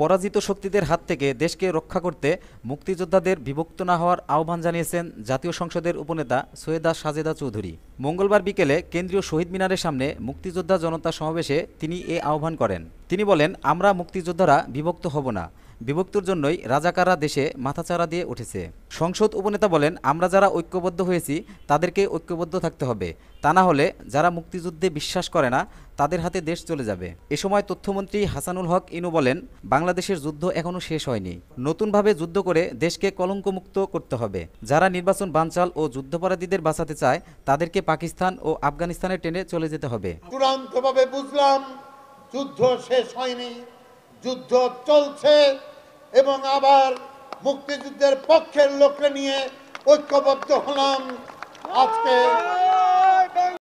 পরাজিত শক্তিদের হাত থেকে দেশকে রক্ষা করতে মুক্তিযোদ্ধাদের বিভক্ত না হওয়ার আহ্বান জানিয়েছেন জাতীয় সংসদের উপনেতা সৈয়দা সাজেদা চৌধুরী মঙ্গলবার বিকেলে কেন্দ্রীয় শহীদ মিনারের সামনে মুক্তিযোদ্ধা জনতা সমাবেশে তিনি এ আহ্বান করেন তিনি বলেন আমরা মুক্তিযোদ্ধারা বিভক্ত হব না বিভক্তির জন্যই রাজাকাররা দেশে মাথাচাড়া দিয়ে উঠেছে সংসদ উপনেতা বলেন আমরা যারা ঐক্যবদ্ধ হয়েছি তাদেরকে ঐক্যবদ্ধ থাকতে হবে তা না হলে যারা মুক্তিযুদ্ধে বিশ্বাস করে না তাদের হাতে দেশ চলে যাবে এ সময় তথ্যমন্ত্রী হাসানুল হক ইনু বলেন বাংলাদেশের যুদ্ধ এখনও শেষ হয়নি নতুনভাবে যুদ্ধ করে দেশকে কলঙ্কমুক্ত করতে হবে যারা নির্বাচন বানচাল ও যুদ্ধপরাধীদের বাঁচাতে চায় তাদেরকে পাকিস্তান ও আফগানিস্তানে টেনে চলে যেতে হবে চূড়ান্তভাবে বুঝলাম যুদ্ধ শেষ হয়নি যুদ্ধ চলছে এবং আবার মুক্তিযুদ্ধের পক্ষের লোককে নিয়ে ঐক্যবদ্ধ হলাম আজকে